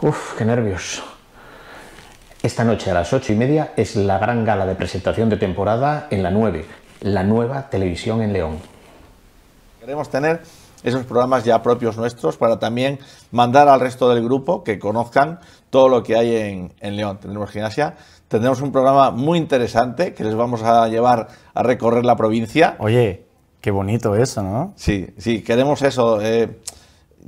Uf, qué nervios. Esta noche a las ocho y media es la gran gala de presentación de temporada en la 9, la nueva televisión en León. Queremos tener esos programas ya propios nuestros para también mandar al resto del grupo que conozcan todo lo que hay en, León. Tenemos gimnasia, tenemos un programa muy interesante que les vamos a llevar a recorrer la provincia. Oye, qué bonito eso, ¿no? Sí, sí, queremos eso, eh,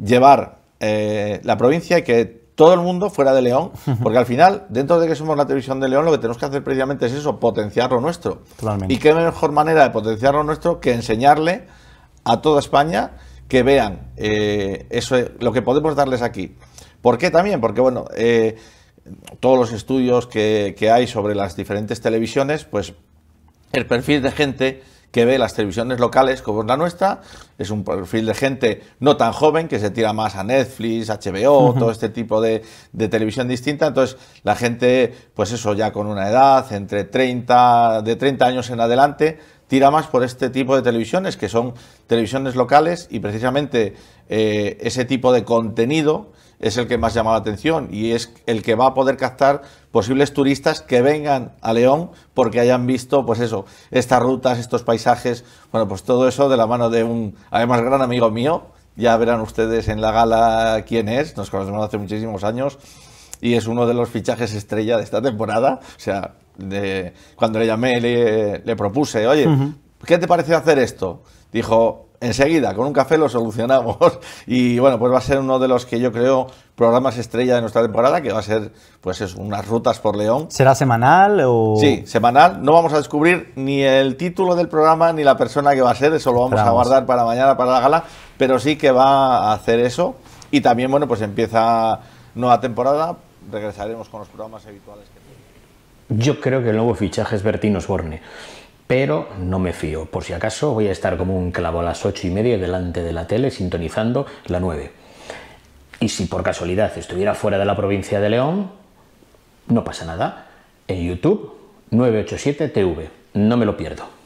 llevar eh, la provincia y que todo el mundo fuera de León, porque al final, dentro de que somos la televisión de León, lo que tenemos que hacer precisamente es eso, potenciar lo nuestro. Y qué mejor manera de potenciar lo nuestro que enseñarle a toda España que vean eh, eso, lo que podemos darles aquí. ¿Por qué también? Porque, bueno, eh, todos los estudios que hay sobre las diferentes televisiones, pues el perfil de gente que ve las televisiones locales como la nuestra. Es un perfil de gente no tan joven que se tira más a Netflix, HBO, todo este tipo de, televisión distinta. Entonces, la gente, pues eso, ya con una edad entre 30, de 30 años en adelante, tira más por este tipo de televisiones, que son televisiones locales y precisamente eh, ese tipo de contenido es el que más llama la atención y es el que va a poder captar posibles turistas que vengan a León porque hayan visto, pues eso, estas rutas, estos paisajes, bueno, pues todo eso de la mano de un, además, gran amigo mío, ya verán ustedes en la gala quién es, nos conocemos hace muchísimos años y es uno de los fichajes estrella de esta temporada, o sea, cuando le llamé le, le propuse, oye, ¿qué te parece hacer esto? Dijo, enseguida, con un café lo solucionamos. Y bueno, pues va a ser uno de los que yo creo programas estrella de nuestra temporada, que va a ser pues es unas rutas por León. ¿Será semanal o...? Sí, semanal. No vamos a descubrir ni el título del programa ni la persona que va a ser, eso lo vamos a guardar para mañana, para la gala, pero sí que va a hacer eso. Y también, bueno, pues empieza nueva temporada, regresaremos con los programas habituales que Yo creo que el nuevo fichaje es Bertín Osborne pero no me fío. Por si acaso voy a estar como un clavo a las ocho y media delante de la tele sintonizando la 9. Y si por casualidad estuviera fuera de la provincia de León, no pasa nada. En YouTube 987 TV. No me lo pierdo.